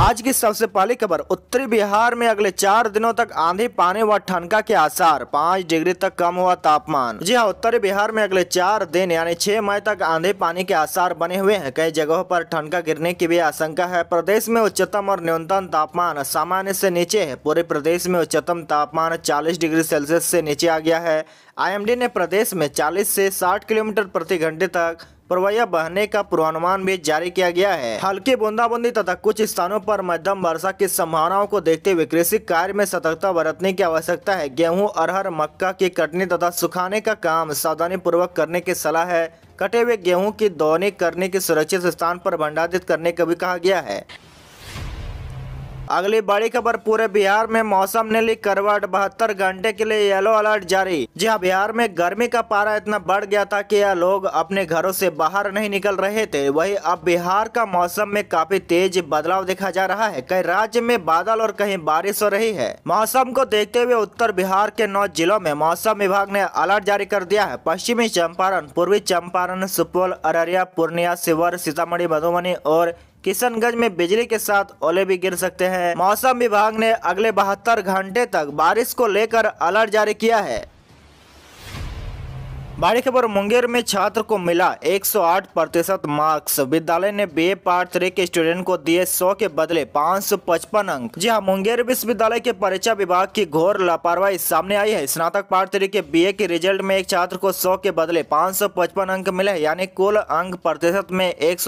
आज की सबसे पहली खबर उत्तरी बिहार में अगले चार दिनों तक आंधी पानी व ठनका के आसार पाँच डिग्री तक कम हुआ तापमान जी हाँ उत्तरी बिहार में अगले चार दिन यानी छह मई तक आंधी पानी के आसार बने हुए हैं कई जगहों पर ठनका गिरने की भी आशंका है प्रदेश में उच्चतम और न्यूनतम तापमान सामान्य से नीचे है पूरे प्रदेश में उच्चतम तापमान चालीस डिग्री सेल्सियस से नीचे आ गया है आई ने प्रदेश में चालीस से साठ किलोमीटर प्रति घंटे तक प्रवाह बहने का पूर्वानुमान भी जारी किया गया है हल्की बूंदाबूंदी तथा कुछ स्थानों पर मध्यम वर्षा की संभावनाओं को देखते हुए कृषि कार्य में सतर्कता बरतने की आवश्यकता है गेहूँ अरहर मक्का की कटनी तथा सुखाने का काम सावधानी पूर्वक करने की सलाह है कटे हुए गेहूँ की दौनी करने के सुरक्षित स्थान पर भंडारित करने का भी कहा गया है अगली बड़ी खबर पूरे बिहार में मौसम ने ली करवट बहत्तर घंटे के लिए येलो अलर्ट जारी जी हाँ, बिहार में गर्मी का पारा इतना बढ़ गया था कि यह लोग अपने घरों से बाहर नहीं निकल रहे थे वही अब बिहार का मौसम में काफी तेज बदलाव देखा जा रहा है कई राज्य में बादल और कहीं बारिश हो रही है मौसम को देखते हुए उत्तर बिहार के नौ जिलों में मौसम विभाग ने अलर्ट जारी कर दिया है पश्चिमी चंपारण पूर्वी चंपारण सुपौल अररिया पूर्णिया शिवर सीतामढ़ी मधुबनी और किशनगंज में बिजली के साथ ओले भी गिर सकते हैं मौसम विभाग ने अगले बहत्तर घंटे तक बारिश को लेकर अलर्ट जारी किया है बड़ी खबर मुंगेर में छात्र को मिला 108 प्रतिशत मार्क्स विद्यालय ने बी ए पार्ट थ्री के स्टूडेंट को दिए 100 के बदले 555 अंक जी हाँ मुंगेर विश्वविद्यालय के परीक्षा विभाग की घोर लापरवाही सामने आई है स्नातक पार्ट थ्री के बीए के रिजल्ट में एक छात्र को 100 के बदले 555 अंक मिले यानी कुल अंक प्रतिशत में एक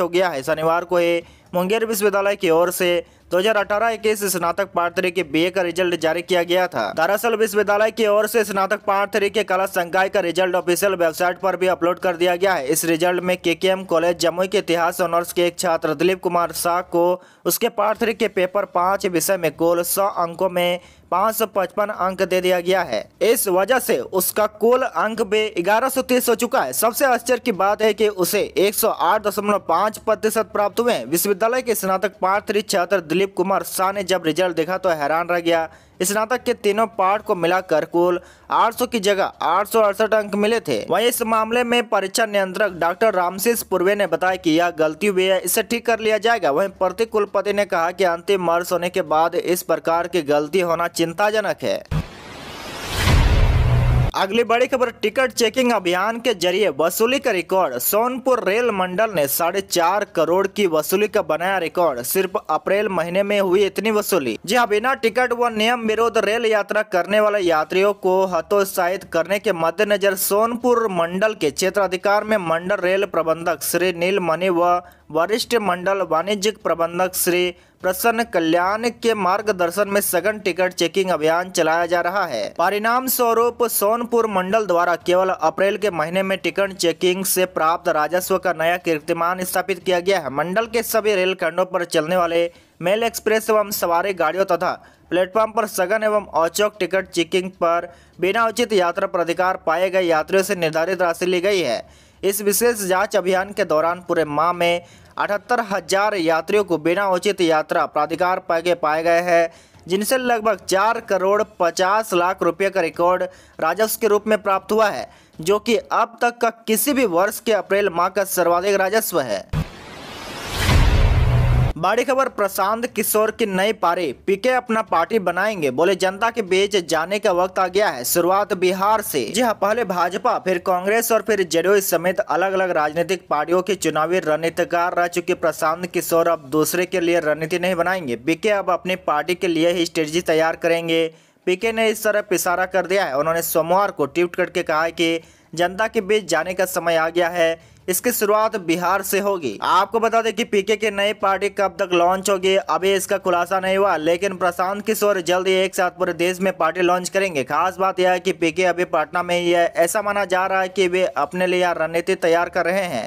हो गया है शनिवार को ये मुंगेर विश्वविद्यालय की ओर से 2018 इक्कीस स्नातक पार्ट थ्री के बी का रिजल्ट जारी किया गया था दरअसल विश्वविद्यालय की ओर से स्नातक पार्ट थ्री के कला संकाय का रिजल्ट ऑफिशियल वेबसाइट पर भी अपलोड कर दिया गया है इस रिजल्ट में केकेएम कॉलेज जम्मू के इतिहास ऑनर्स के एक छात्र दिलीप कुमार शाह को उसके पार्ट थ्री के पेपर पाँच विषय में कुल सौ अंकों में 555 अंक दे दिया गया है इस वजह से उसका कुल अंक भी ग्यारह हो चुका है सबसे आश्चर्य की बात है कि उसे 108.5 प्रतिशत प्राप्त हुए विश्वविद्यालय के स्नातक पार्थ छात्र दिलीप कुमार शाह ने जब रिजल्ट देखा तो हैरान रह गया स्नातक के तीनों पार्ट को मिलाकर कुल 800 की जगह आठ अंक मिले थे वहीं इस मामले में परीक्षा नियंत्रक डॉक्टर रामशीष पूर्वे ने बताया कि यह गलती हुई है इसे ठीक कर लिया जाएगा वहीं प्रति कुलपति ने कहा कि अंतिम वर्ष होने के बाद इस प्रकार की गलती होना चिंताजनक है अगली बड़ी खबर टिकट चेकिंग अभियान के जरिए वसूली का रिकॉर्ड सोनपुर रेल मंडल ने साढ़े चार करोड़ की वसूली का बनाया रिकॉर्ड सिर्फ अप्रैल महीने में हुई इतनी वसूली जी हाँ बिना टिकट व नियम विरोध रेल यात्रा करने वाले यात्रियों को हतोत्साहित करने के मद्देनजर सोनपुर मंडल के क्षेत्राधिकार में मंडल रेल प्रबंधक श्री नीलमणि व वरिष्ठ मंडल वाणिज्यिक प्रबंधक श्री प्रसन्न कल्याण के मार्गदर्शन में सघन टिकट चेकिंग अभियान चलाया जा रहा है परिणाम स्वरूप सोनपुर मंडल द्वारा केवल अप्रैल के महीने में टिकट चेकिंग से प्राप्त राजस्व का नया कीर्तिमान स्थापित किया गया है मंडल के सभी रेलखंडों पर चलने वाले मेल एक्सप्रेस एवं सवारी गाड़ियों तथा प्लेटफॉर्म पर सघन एवं औचौक टिकट चेकिंग पर बिना उचित यात्रा पर अधिकार पाए गए यात्रियों से निर्धारित राशि ली गई है इस विशेष जांच अभियान के दौरान पूरे माह में अठहत्तर हजार यात्रियों को बिना उचित यात्रा प्राधिकार पैके पाए गए हैं जिनसे लगभग चार करोड़ पचास लाख रुपये का रिकॉर्ड राजस्व के रूप में प्राप्त हुआ है जो कि अब तक का किसी भी वर्ष के अप्रैल माह का सर्वाधिक राजस्व है बड़ी खबर प्रशांत किशोर के नए पारे पीके अपना पार्टी बनाएंगे बोले जनता के बीच जाने का वक्त आ गया है शुरुआत बिहार से जी हाँ पहले भाजपा फिर कांग्रेस और फिर जेडीयू समेत अलग अलग राजनीतिक पार्टियों के चुनावी रणनीतिकार रह चुके प्रशांत किशोर अब दूसरे के लिए रणनीति नहीं बनाएंगे पीके अब अपनी पार्टी के लिए ही स्ट्रेटी तैयार करेंगे पीके ने इस तरह इशारा कर दिया है उन्होंने सोमवार को ट्वीट करके कहा है कि जनता के बीच जाने का समय आ गया है इसकी शुरुआत बिहार से होगी आपको बता दें कि पीके के नए पार्टी कब तक लॉन्च होगी अभी इसका खुलासा नहीं हुआ लेकिन प्रशांत किशोर जल्द ही एक साथ पूरे देश में पार्टी लॉन्च करेंगे खास बात यह है कि पीके अभी पटना में ही है ऐसा माना जा रहा है कि वे अपने लिए रणनीति तैयार कर रहे हैं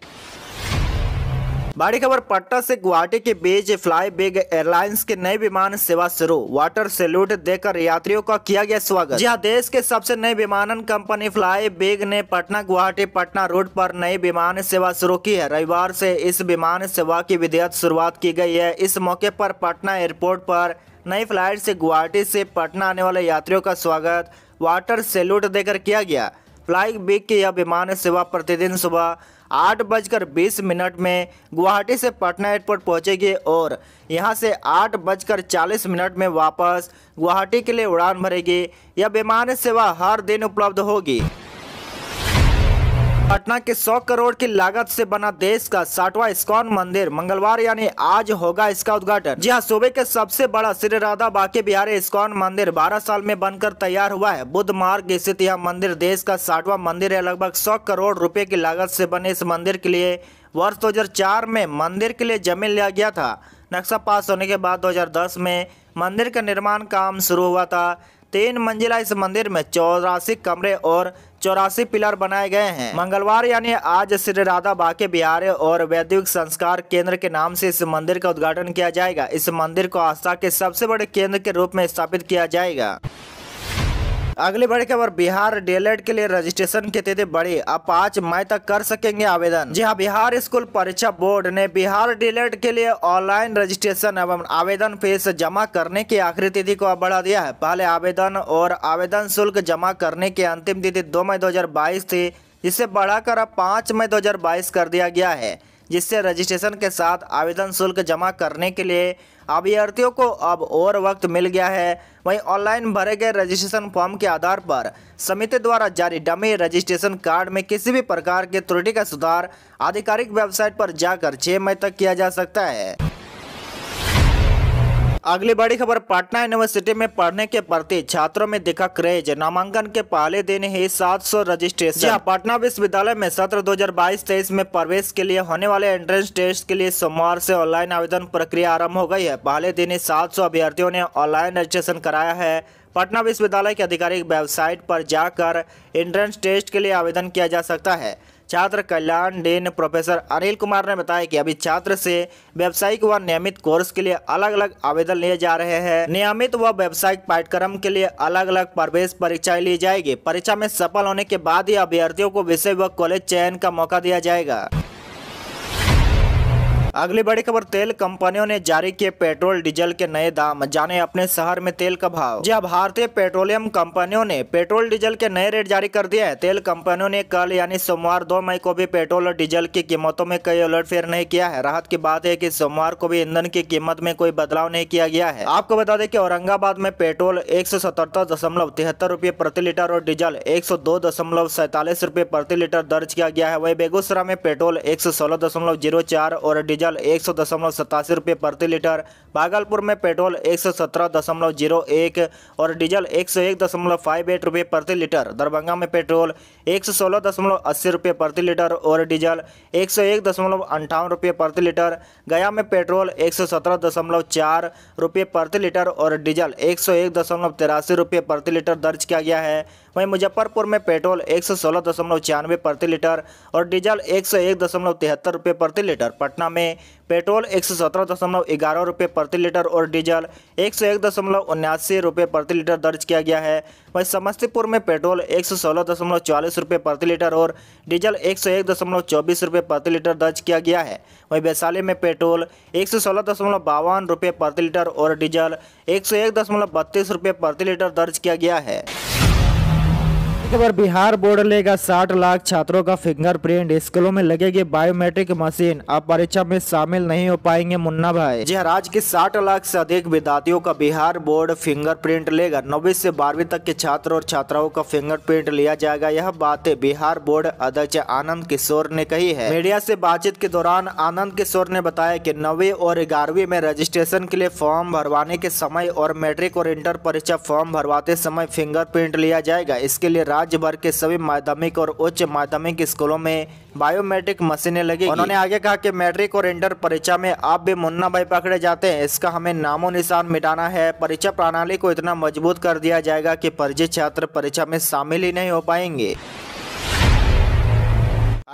बड़ी खबर पटना से गुवाहाटी के बीच फ्लाई बिग एयरलाइंस के नए विमान सेवा शुरू वाटर सैल्यूट देकर यात्रियों का किया गया स्वागत जहाँ देश के सबसे नई विमानन कंपनी फ्लाई बिग ने पटना गुवाहाटी पटना रोड पर नई विमान सेवा शुरू की है रविवार से इस विमान सेवा की विधेयक शुरुआत की गई है इस मौके पर पटना एयरपोर्ट पर नई फ्लाइट से गुवाहाटी से पटना आने वाले यात्रियों का स्वागत वाटर सैल्यूट देकर किया गया फ्लाई बिग की यह विमान सेवा प्रतिदिन सुबह आठ बजकर बीस मिनट में गुवाहाटी से पटना एयरपोर्ट पहुंचेगी और यहां से आठ बजकर चालीस मिनट में वापस गुवाहाटी के लिए उड़ान भरेगी यह विमान सेवा हर दिन उपलब्ध होगी पटना के 100 करोड़ की लागत से बना देश का साठवा स्कॉन मंदिर मंगलवार यानी आज होगा इसका उद्घाटन जी हाँ सूबे के सबसे बड़ा श्री राधा बाके बिहारी स्कॉन मंदिर 12 साल में बनकर तैयार हुआ है बुद्ध मार्ग स्थित यह मंदिर देश का साठवा मंदिर है लगभग 100 करोड़ रुपए की लागत से बने इस मंदिर के लिए वर्ष दो में मंदिर के लिए जमीन लिया गया था नक्शा पास होने के बाद दो में मंदिर का निर्माण काम शुरू हुआ था तीन मंजिला इस मंदिर में चौरासी कमरे और चौरासी पिलर बनाए गए हैं मंगलवार यानी आज श्री राधा बाके बिहार और वैदिक संस्कार केंद्र के नाम से इस मंदिर का उद्घाटन किया जाएगा इस मंदिर को आस्था के सबसे बड़े केंद्र के रूप में स्थापित किया जाएगा अगले बढ़े खबर बिहार डीएलएड के लिए रजिस्ट्रेशन के तिथि बढ़ी अब पाँच मई तक कर सकेंगे आवेदन जी हाँ बिहार स्कूल परीक्षा बोर्ड ने बिहार डीएलएड के लिए ऑनलाइन रजिस्ट्रेशन एवं आवेदन फीस जमा करने की आखिरी तिथि को बढ़ा दिया है पहले आवेदन और आवेदन शुल्क जमा करने की अंतिम तिथि दो मई दो थी जिसे बढ़ाकर अब पाँच मई दो कर दिया गया है जिससे रजिस्ट्रेशन के साथ आवेदन शुल्क जमा करने के लिए अभ्यर्थियों को अब और वक्त मिल गया है वहीं ऑनलाइन भरे गए रजिस्ट्रेशन फॉर्म के आधार पर समिति द्वारा जारी डमी रजिस्ट्रेशन कार्ड में किसी भी प्रकार के त्रुटि का सुधार आधिकारिक वेबसाइट पर जाकर छः मई तक किया जा सकता है अगली बड़ी खबर पटना यूनिवर्सिटी में पढ़ने के प्रति छात्रों में दिखा क्रेज नामांकन के पहले दिन ही 700 रजिस्ट्रेशन हाँ, पटना विश्वविद्यालय में सत्र 2022-23 में प्रवेश के लिए होने वाले एंट्रेंस टेस्ट के लिए सोमवार से ऑनलाइन आवेदन प्रक्रिया आरंभ हो गई है पहले दिन ही सात अभ्यर्थियों ने ऑनलाइन रजिस्ट्रेशन कराया है पटना विश्वविद्यालय की आधिकारिक वेबसाइट पर जाकर एंट्रेंस टेस्ट के लिए आवेदन किया जा सकता है छात्र कल्याण डीन प्रोफेसर अनिल कुमार ने बताया कि अभी छात्र से व्यावसायिक व नियमित कोर्स के लिए अलग अलग आवेदन लिए जा रहे हैं नियमित व व्यावसायिक पाठ्यक्रम के लिए अलग अलग प्रवेश परीक्षाएं ली जाएगी परीक्षा में सफल होने के बाद ही अभ्यर्थियों को विषय व कॉलेज चयन का मौका दिया जाएगा अगली बड़ी खबर तेल कंपनियों ने जारी किए पेट्रोल डीजल के नए दाम जाने अपने शहर में तेल का भाव जी भारतीय पेट्रोलियम कंपनियों ने पेट्रोल डीजल के नए रेट जारी कर दिए हैं तेल कंपनियों ने कल यानी सोमवार दो मई को भी पेट्रोल और डीजल की कीमतों में कई फेर नहीं किया है राहत की बात है की सोमवार को भी ईंधन की कीमत में कोई बदलाव नहीं किया गया है आपको बता दें की औरंगाबाद में पेट्रोल एक सौ प्रति लीटर और डीजल एक सौ प्रति लीटर दर्ज किया गया है वही बेगूसराय में पेट्रोल एक और डीजल डीजल एक सौ दशमलव सतासी रुपये प्रति लीटर भागलपुर में पेट्रोल एक सौ सत्रह दशमलव जीरो एक और डीजल एक सौ एक दशमलव फाइव एट रुपये प्रति लीटर दरभंगा में पेट्रोल एक सौ सोलह दशमलव अस्सी रुपये प्रति लीटर और डीजल एक सौ एक दशमलव अंठावन रुपये प्रति लीटर गया में पेट्रोल एक सौ सत्रह दशमलव चार रुपये प्रति लीटर और डीजल एक सौ एक दशमलव तिरासी रुपये प्रति लीटर दर्ज किया गया है वहीं मुजफ्फरपुर में पेट्रोल एक सौ सोलह दशमलव छियानवे प्रति लीटर और डीजल एक सौ एक दशमलव तिहत्तर रुपये प्रति लीटर पटना में पेट्रोल एक सौ सत्रह दशमलव ग्यारह रुपये प्रति लीटर और डीजल एक सौ एक दशमलव उन्यासी रुपये प्रति लीटर दर्ज किया गया है वहीं समस्तीपुर में पेट्रोल एक सौ सोलह दशमलव चालीस रुपये प्रति लीटर और डीजल एक सौ एक दशमलव चौबीस रुपये प्रति लीटर दर्ज किया गया है वहीं वैशाली में पेट्रोल एक सौ सोलह दशमलव बावन रुपये प्रति लीटर और डीजल एक सौ एक दशमलव बत्तीस रुपये प्रति लीटर दर्ज किया गया है खबर बिहार बोर्ड लेगा 60 लाख छात्रों का फिंगरप्रिंट स्कूलों में लगेगी बायोमेट्रिक मशीन अब परीक्षा में शामिल नहीं हो पाएंगे मुन्ना भाई जी हाँ, राज्य के 60 लाख से अधिक विद्यार्थियों का बिहार बोर्ड फिंगरप्रिंट लेगा नौवीं से बारहवीं तक के छात्रों और छात्राओं का फिंगरप्रिंट लिया जाएगा यह बातें बिहार बोर्ड अध्यक्ष आनंद किशोर ने कही है मीडिया ऐसी बातचीत के दौरान आनंद किशोर ने बताया की नवी और ग्यारहवीं में रजिस्ट्रेशन के लिए फॉर्म भरवाने के समय और मैट्रिक और इंटर परीक्षा फॉर्म भरवाते समय फिंगरप्रिंट लिया जाएगा इसके लिए राज्य भर के सभी माध्यमिक और उच्च माध्यमिक स्कूलों में बायोमेट्रिक मशीनें लगी उन्होंने आगे कहा कि मैट्रिक और इंटर परीक्षा में आप भी मुन्ना भाई पकड़े जाते हैं इसका हमें नामो निशान मिटाना है परीक्षा प्रणाली को इतना मजबूत कर दिया जाएगा की फर्जी छात्र परीक्षा में शामिल ही नहीं हो पाएंगे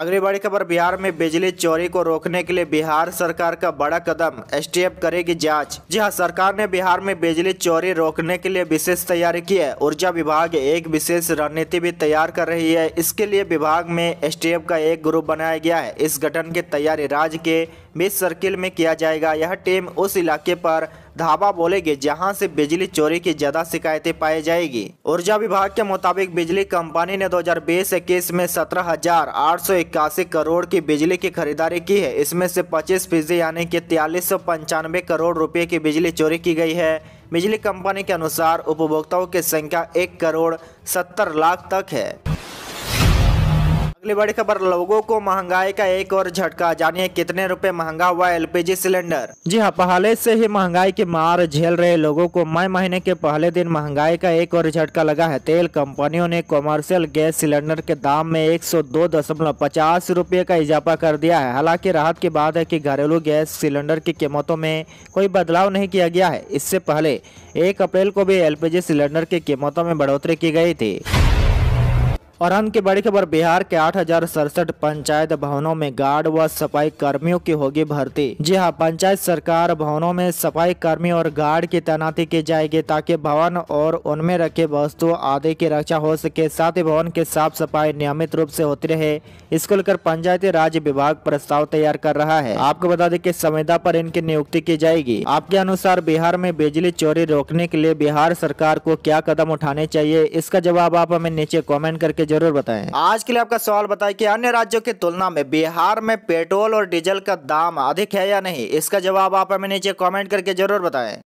अगली बड़ी खबर बिहार में बिजली चोरी को रोकने के लिए बिहार सरकार का बड़ा कदम एसटीएफ करेगी जांच जी हाँ सरकार ने बिहार में बिजली चोरी रोकने के लिए विशेष तैयारी की है ऊर्जा विभाग एक विशेष रणनीति भी तैयार कर रही है इसके लिए विभाग में एसटीएफ का एक ग्रुप बनाया गया है इस गठन की तैयारी राज्य के मिस सर्किल में किया जाएगा यह टीम उस इलाके पर धावा बोलेगी जहां से बिजली चोरी की ज्यादा शिकायतें पाई जाएगी ऊर्जा विभाग के मुताबिक बिजली कंपनी ने 2020-21 में सत्रह हजार आठ सौ इक्यासी करोड़ की बिजली की खरीदारी की है इसमें से 25 फीसदी यानी कि तयलीस सौ करोड़ रुपए की बिजली चोरी की गई है बिजली कंपनी के अनुसार उपभोक्ताओं की संख्या एक करोड़ सत्तर लाख तक है अगली बड़ी खबर लोगों को महंगाई का एक और झटका जानिए कितने रुपए महंगा हुआ एलपीजी सिलेंडर जी हाँ पहले से ही महंगाई की मार झेल रहे लोगों को मई महीने के पहले दिन महंगाई का एक और झटका लगा है तेल कंपनियों ने कमर्शियल गैस सिलेंडर के दाम में एक सौ दो दशमलव पचास रूपए का इजाफा कर दिया है हालांकि राहत की बात है की घरेलू गैस सिलेंडर की कीमतों में कोई बदलाव नहीं किया गया है इससे पहले एक अप्रैल को भी एल सिलेंडर की कीमतों में बढ़ोतरी की गई थी और अंत की बड़ी खबर बिहार के आठ पंचायत भवनों में गार्ड व सफाई कर्मियों की होगी भर्ती जी हाँ पंचायत सरकार भवनों में सफाई कर्मी और गार्ड की तैनाती की जाएगी ताकि भवन और उनमें रखे वस्तुओं आदि की रक्षा हो सके साथ ही भवन की साफ सफाई नियमित रूप से होती रहे इसको लेकर पंचायती राज विभाग प्रस्ताव तैयार कर रहा है आपको बता दें कि संविदा पर इनकी नियुक्ति की जाएगी आपके अनुसार बिहार में बिजली चोरी रोकने के लिए बिहार सरकार को क्या कदम उठाने चाहिए इसका जवाब आप हमें नीचे कॉमेंट करके जरूर बताएं आज के लिए आपका सवाल बताए कि अन्य राज्यों की तुलना में बिहार में पेट्रोल और डीजल का दाम अधिक है या नहीं इसका जवाब आप हमें नीचे कॉमेंट करके जरूर बताएं